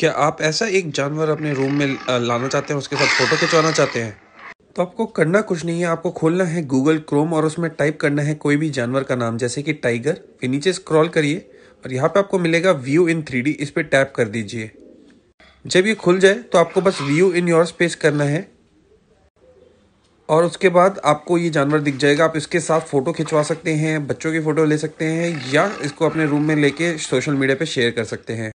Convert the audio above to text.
क्या आप ऐसा एक जानवर अपने रूम में लाना चाहते हैं उसके साथ फ़ोटो खिंचवाना चाहते हैं तो आपको करना कुछ नहीं है आपको खोलना है गूगल क्रोम और उसमें टाइप करना है कोई भी जानवर का नाम जैसे कि टाइगर फिर नीचे स्क्रॉल करिए और यहाँ पे आपको मिलेगा व्यू इन थ्री इस पर टैप कर दीजिए जब ये खुल जाए तो आपको बस व्यू इन योर स्पेस करना है और उसके बाद आपको ये जानवर दिख जाएगा आप इसके साथ फ़ोटो खिंचवा सकते हैं बच्चों की फ़ोटो ले सकते हैं या इसको अपने रूम में लेके सोशल मीडिया पे शेयर कर सकते हैं